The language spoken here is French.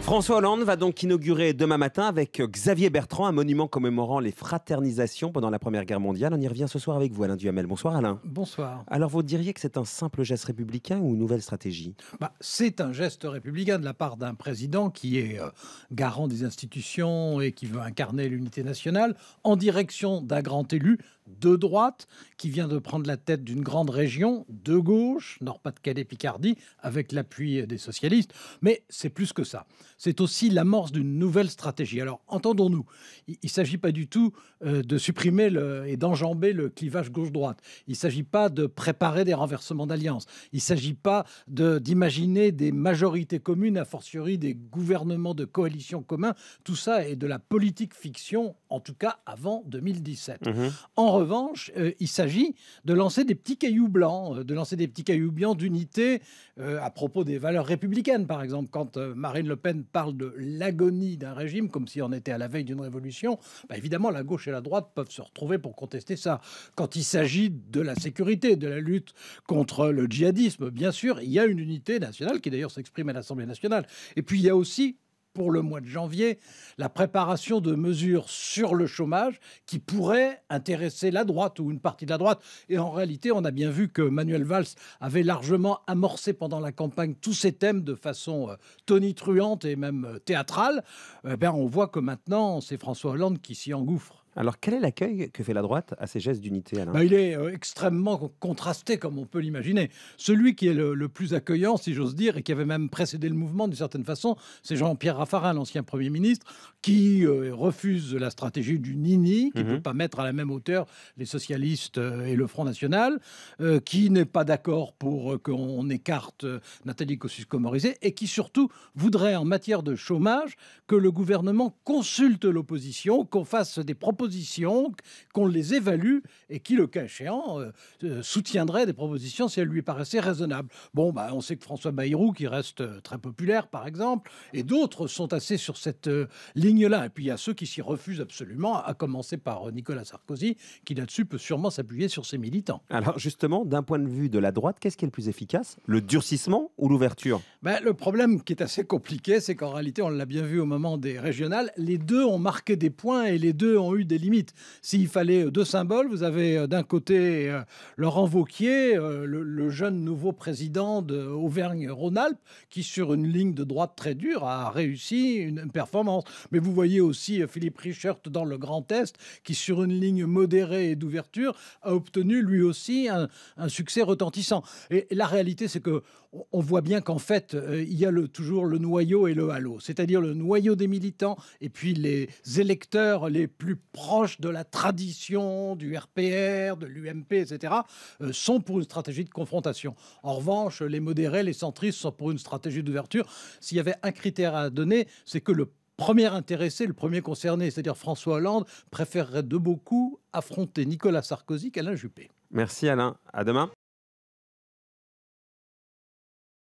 François Hollande va donc inaugurer demain matin avec Xavier Bertrand un monument commémorant les fraternisations pendant la Première Guerre mondiale. On y revient ce soir avec vous, Alain Duhamel. Bonsoir Alain. Bonsoir. Alors vous diriez que c'est un simple geste républicain ou une nouvelle stratégie bah, C'est un geste républicain de la part d'un président qui est euh, garant des institutions et qui veut incarner l'unité nationale en direction d'un grand élu de droite qui vient de prendre la tête d'une grande région de gauche, Nord-Pas-de-Calais, Picardie, avec l'appui des socialistes. Mais c'est plus que c'est aussi l'amorce d'une nouvelle stratégie. Alors, entendons-nous, il ne s'agit pas du tout euh, de supprimer et d'enjamber le clivage gauche-droite. Il ne s'agit pas de préparer des renversements d'alliance. Il ne s'agit pas d'imaginer des majorités communes, a fortiori des gouvernements de coalition communs. Tout ça est de la politique fiction en tout cas avant 2017. Mhm. En revanche, euh, il s'agit de lancer des petits cailloux blancs, euh, de lancer des petits cailloux blancs d'unité euh, à propos des valeurs républicaines, par exemple. Quand Marine Le Pen parle de l'agonie d'un régime, comme si on était à la veille d'une révolution, bah, évidemment, la gauche et la droite peuvent se retrouver pour contester ça. Quand il s'agit de la sécurité, de la lutte contre le djihadisme, bien sûr, il y a une unité nationale qui d'ailleurs s'exprime à l'Assemblée nationale. Et puis, il y a aussi pour le mois de janvier la préparation de mesures sur le chômage qui pourraient intéresser la droite ou une partie de la droite. Et en réalité, on a bien vu que Manuel Valls avait largement amorcé pendant la campagne tous ces thèmes de façon euh, tonitruante et même euh, théâtrale. Eh ben, on voit que maintenant, c'est François Hollande qui s'y engouffre. Alors, quel est l'accueil que fait la droite à ces gestes d'unité, Alain bah, Il est euh, extrêmement contrasté, comme on peut l'imaginer. Celui qui est le, plus accueillant, si j'ose dire, et qui avait même précédé le mouvement d'une certaine façon, c'est Jean-Pierre Raffarin, l'ancien Premier ministre, qui euh, refuse la stratégie du Nini, qui ne mhm. peut pas mettre à la même hauteur les socialistes euh, et le Front National, qui n'est pas d'accord pour qu'on écarte Nathalie Kosciusko-Morizet, et qui surtout voudrait, en matière de chômage, que le gouvernement consulte l'opposition, qu'on fasse des propositions qu'on les évalue et qui, le cas échéant, euh, euh, soutiendrait des propositions si elles lui paraissaient raisonnables. Bon, bah, on sait que François Bayrou, qui reste euh, très populaire, par exemple, et d'autres sont assez sur cette ligne-là. Et puis il y a ceux qui s'y refusent absolument, à commencer par Nicolas Sarkozy, qui là-dessus peut sûrement s'appuyer sur ses militants. Alors justement, d'un point de vue de la droite, qu'est-ce qui est le plus efficace Le durcissement ou l'ouverture ben, Le problème qui est assez compliqué, c'est qu'en réalité, on l'a bien vu au moment des régionales, les deux ont marqué des points et les deux ont eu des limites. S'il fallait euh, deux symboles, vous avez euh, d'un côté euh, Laurent Vauquier, le, jeune nouveau président d'Auvergne-Rhône-Alpes, qui sur une ligne de droite très dure a réussi une, performance. Mais vous voyez aussi Philippe Richert dans le Grand Est, qui sur une ligne modérée et d'ouverture a obtenu lui aussi un, succès retentissant. Et, la réalité, c'est que on voit bien qu'en fait, il y a toujours le noyau et le halo, c'est-à-dire le noyau des militants et puis les électeurs les plus proches proches de la tradition, du RPR, de l'UMP, etc., euh, sont pour une stratégie de confrontation. En revanche, les modérés, les centristes sont pour une stratégie d'ouverture. S'il y avait un critère à donner, c'est que le premier intéressé, le premier concerné, c'est-à-dire François Hollande, préférerait de beaucoup affronter Nicolas Sarkozy qu'Alain Juppé. Merci Alain, à demain.